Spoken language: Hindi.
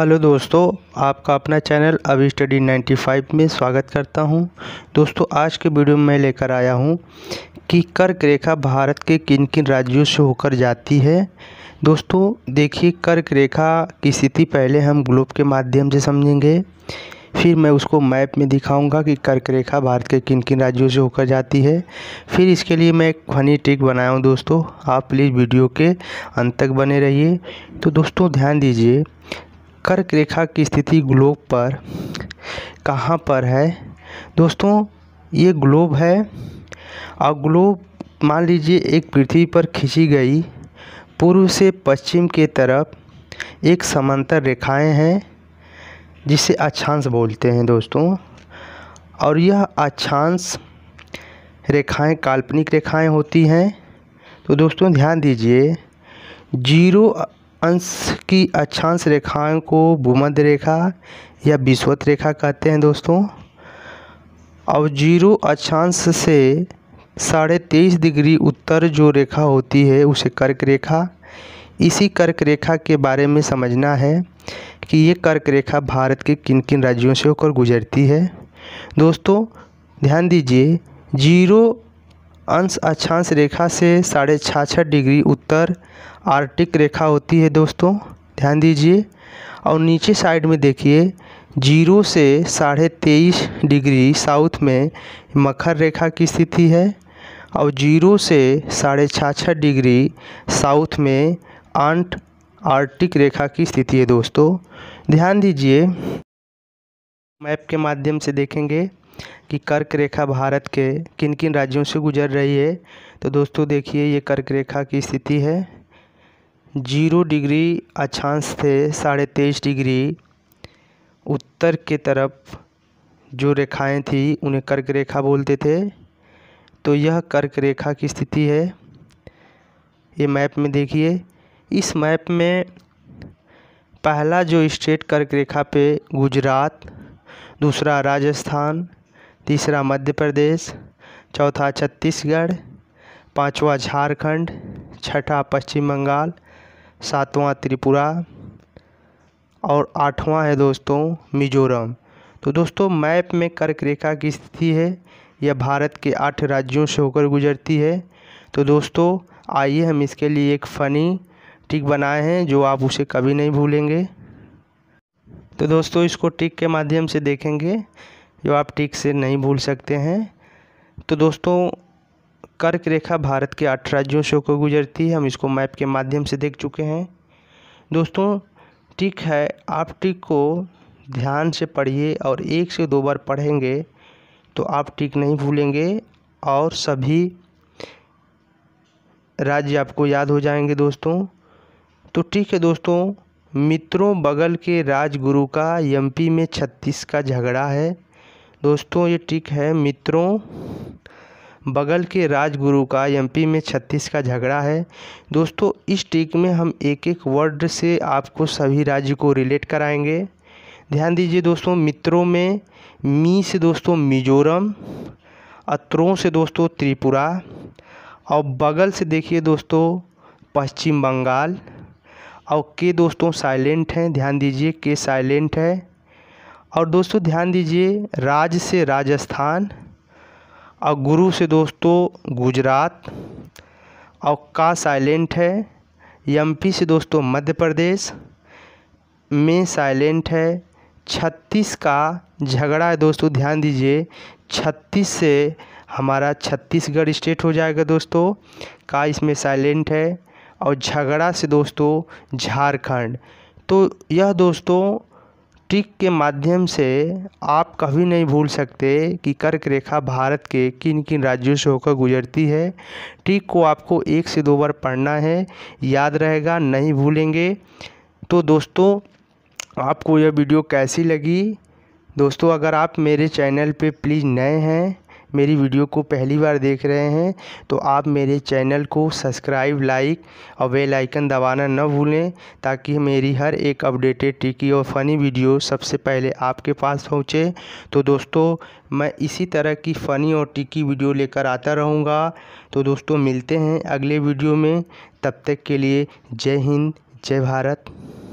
हेलो दोस्तों आपका अपना चैनल अभी स्टडी 95 में स्वागत करता हूं दोस्तों आज के वीडियो में मैं लेकर आया हूं कि कर्क रेखा भारत के किन किन राज्यों से होकर जाती है दोस्तों देखिए कर्क रेखा की स्थिति पहले हम ग्लोब के माध्यम से समझेंगे फिर मैं उसको मैप में दिखाऊंगा कि कर्क रेखा भारत के किन किन राज्यों से होकर जाती है फिर इसके लिए मैं एक फनी ट्रिक बनाया हूँ दोस्तों आप प्लीज़ वीडियो के अंत तक बने रहिए तो दोस्तों ध्यान दीजिए कर्क रेखा की स्थिति ग्लोब पर कहाँ पर है दोस्तों ये ग्लोब है और ग्लोब मान लीजिए एक पृथ्वी पर खींची गई पूर्व से पश्चिम के तरफ एक समांतर रेखाएं हैं जिसे अक्षांश बोलते हैं दोस्तों और यह अक्षांश रेखाएं काल्पनिक रेखाएं होती हैं तो दोस्तों ध्यान दीजिए जीरो अंश की अक्षांश रेखाओं को भूमध्य रेखा या विश्वत रेखा कहते हैं दोस्तों और जीरो अक्षांश से साढ़े तेईस डिग्री उत्तर जो रेखा होती है उसे कर्क रेखा इसी कर्क रेखा के बारे में समझना है कि ये कर्क रेखा भारत के किन किन राज्यों से होकर गुजरती है दोस्तों ध्यान दीजिए जीरो अंश अक्षांश रेखा से साढ़े छः डिग्री उत्तर आर्टिक रेखा होती है दोस्तों ध्यान दीजिए और नीचे साइड में देखिए जीरो से साढ़े तेईस डिग्री साउथ में मखर रेखा की स्थिति है और जीरो से साढ़े छः डिग्री साउथ में आंट आर्टिक रेखा की स्थिति है दोस्तों ध्यान दीजिए मैप के माध्यम से देखेंगे कि कर्क रेखा भारत के किन किन राज्यों से गुजर रही है तो दोस्तों देखिए ये कर्क रेखा की स्थिति है जीरो डिग्री अक्षांश से साढ़े तेईस डिग्री उत्तर के तरफ जो रेखाएं थी उन्हें कर्क रेखा बोलते थे तो यह कर्क रेखा की स्थिति है ये मैप में देखिए इस मैप में पहला जो स्टेट कर्क रेखा पे गुजरात दूसरा राजस्थान तीसरा मध्य प्रदेश चौथा छत्तीसगढ़ पाँचवा झारखंड छठा पश्चिम बंगाल सातवां त्रिपुरा और आठवां है दोस्तों मिज़ोरम तो दोस्तों मैप में कर्क रेखा की स्थिति है यह भारत के आठ राज्यों से होकर गुजरती है तो दोस्तों आइए हम इसके लिए एक फ़नी टिक बनाए हैं जो आप उसे कभी नहीं भूलेंगे तो दोस्तों इसको टिक के माध्यम से देखेंगे जो आप ठीक से नहीं भूल सकते हैं तो दोस्तों कर्क रेखा भारत के आठ राज्यों से होकर गुजरती है हम इसको मैप के माध्यम से देख चुके हैं दोस्तों टिक है आप टिक को ध्यान से पढ़िए और एक से दो बार पढ़ेंगे तो आप टिक नहीं भूलेंगे और सभी राज्य आपको याद हो जाएंगे दोस्तों तो ठीक है दोस्तों मित्रों बगल के राजगुरु का एमपी में छत्तीस का झगड़ा है दोस्तों ये ट्रिक है मित्रों बगल के राजगुरु का एमपी में छत्तीस का झगड़ा है दोस्तों इस ट्रिक में हम एक एक वर्ड से आपको सभी राज्य को रिलेट कराएंगे ध्यान दीजिए दोस्तों मित्रों में मी से दोस्तों मिजोरम अत्रों से दोस्तों त्रिपुरा और बगल से देखिए दोस्तों पश्चिम बंगाल और के दोस्तों साइलेंट हैं ध्यान दीजिए के साइलेंट है और दोस्तों ध्यान दीजिए राज से राजस्थान और गुरु से दोस्तों गुजरात और का साइलेंट है एमपी से दोस्तों मध्य प्रदेश में साइलेंट है छत्तीस का झगड़ा है दोस्तों ध्यान दीजिए छत्तीस से हमारा छत्तीसगढ़ स्टेट हो जाएगा दोस्तों का इसमें साइलेंट है और झगड़ा से दोस्तों झारखंड तो यह दोस्तों ट्रिक के माध्यम से आप कभी नहीं भूल सकते कि कर्क रेखा भारत के किन किन राज्यों से होकर गुजरती है ट्रिक को आपको एक से दो बार पढ़ना है याद रहेगा नहीं भूलेंगे तो दोस्तों आपको यह वीडियो कैसी लगी दोस्तों अगर आप मेरे चैनल पे प्लीज़ नए हैं मेरी वीडियो को पहली बार देख रहे हैं तो आप मेरे चैनल को सब्सक्राइब लाइक और बेल आइकन दबाना न भूलें ताकि मेरी हर एक अपडेटेड टिकी और फ़नी वीडियो सबसे पहले आपके पास पहुँचे तो दोस्तों मैं इसी तरह की फ़नी और टिकी वीडियो लेकर आता रहूँगा तो दोस्तों मिलते हैं अगले वीडियो में तब तक के लिए जय हिंद जय भारत